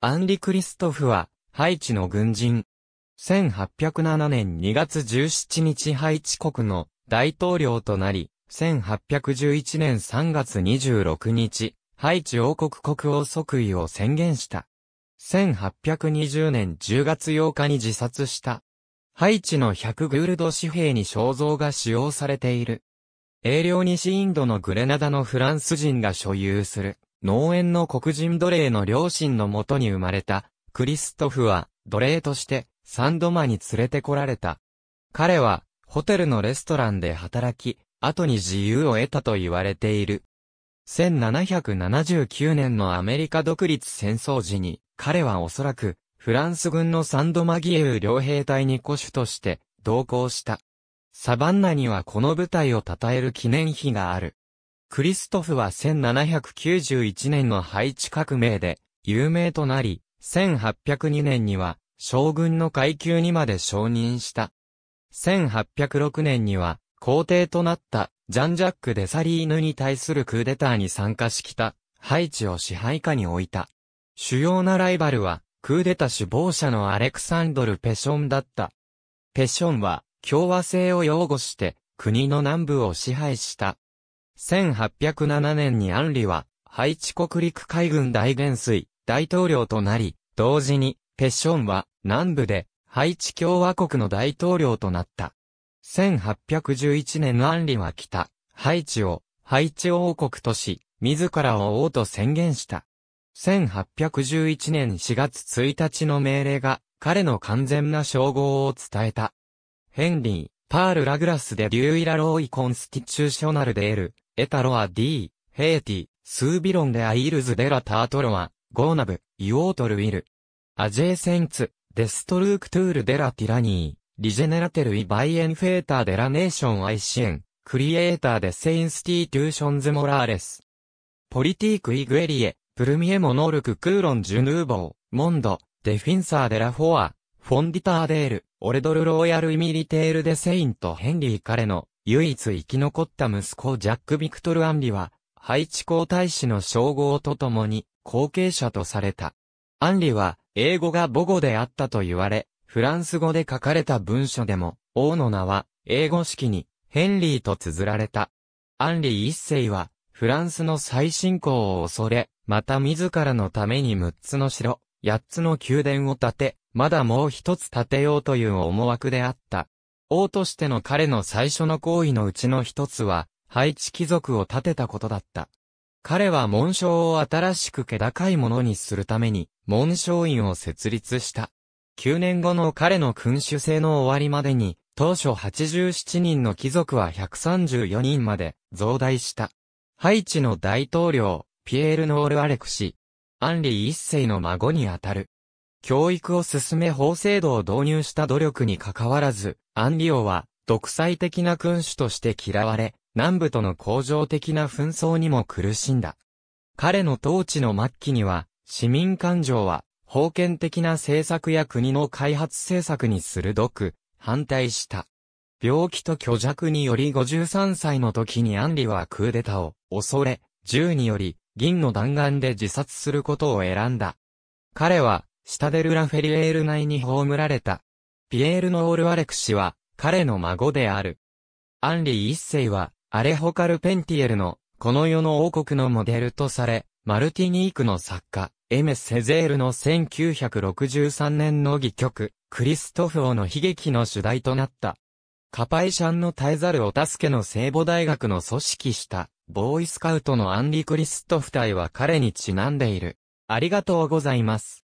アンリ・クリストフは、ハイチの軍人。1807年2月17日ハイチ国の大統領となり、1811年3月26日、ハイチ王国国王即位を宣言した。1820年10月8日に自殺した。ハイチの100グールド紙幣に肖像が使用されている。英領西インドのグレナダのフランス人が所有する。農園の黒人奴隷の両親のもとに生まれた、クリストフは、奴隷として、サンドマに連れてこられた。彼は、ホテルのレストランで働き、後に自由を得たと言われている。1779年のアメリカ独立戦争時に、彼はおそらく、フランス軍のサンドマギエウ両兵隊に古主として、同行した。サバンナにはこの部隊を称える記念碑がある。クリストフは1791年のハイチ革命で有名となり、1802年には将軍の階級にまで承認した。1806年には皇帝となったジャンジャック・デサリーヌに対するクーデターに参加しきた、ハイチを支配下に置いた。主要なライバルは、クーデタ首謀者のアレクサンドル・ペションだった。ペションは、共和制を擁護して、国の南部を支配した。1807年にアンリは、ハイチ国陸海軍大元帥、大統領となり、同時に、ペッションは、南部で、ハイチ共和国の大統領となった。1811年アンリは北、ハイチを、ハイチ王国とし、自らを王と宣言した。1811年4月1日の命令が、彼の完全な称号を伝えた。ヘンリー、パール・ラグラスでデューイラ・ローイ・コンスティチューショナルで得る、エタロア D、ヘイティ、スービロンデ・アイルズデラタートロア、ゴーナブ、イオートルウィル。アジェーセンツ、デストルークトゥールデラティラニー、リジェネラテルイバイエンフェーターデラネーションアイシエン、クリエイターデセインスティテューションズモラーレス。ポリティークイグエリエ、プルミエモノルククーロンジュヌーボー、モンド、デフィンサーデラフォア、フォンディターデール、オレドルローヤルイミリテールデセイントヘンリー彼の、唯一生き残った息子ジャック・ビクトル・アンリは、ハイチ皇太子の称号とともに、後継者とされた。アンリは、英語が母語であったと言われ、フランス語で書かれた文書でも、王の名は、英語式に、ヘンリーと綴られた。アンリ一世は、フランスの再侵攻を恐れ、また自らのために6つの城、8つの宮殿を建て、まだもう1つ建てようという思惑であった。王としての彼の最初の行為のうちの一つは、ハイチ貴族を立てたことだった。彼は紋章を新しく気高いものにするために、紋章院を設立した。9年後の彼の君主制の終わりまでに、当初87人の貴族は134人まで増大した。ハイチの大統領、ピエール・ノール・アレクシアンリー一世の孫にあたる。教育を進め法制度を導入した努力にかかわらず、アンリオは、独裁的な君主として嫌われ、南部との恒常的な紛争にも苦しんだ。彼の統治の末期には、市民感情は、封建的な政策や国の開発政策に鋭く、反対した。病気と虚弱により53歳の時にアンリはクーデタを恐れ、銃により銀の弾丸で自殺することを選んだ。彼は、シタデル・ラ・フェリエール内に葬られたピエール・ノール・アレク氏は、彼の孫である。アンリー一世は、アレホ・カルペンティエルの、この世の王国のモデルとされ、マルティニークの作家、エメ・セゼールの1963年の戯曲、クリストフ王の悲劇の主題となった。カパイシャンの絶えざるお助けの聖母大学の組織した、ボーイスカウトのアンリ・クリストフ隊は彼にちなんでいる。ありがとうございます。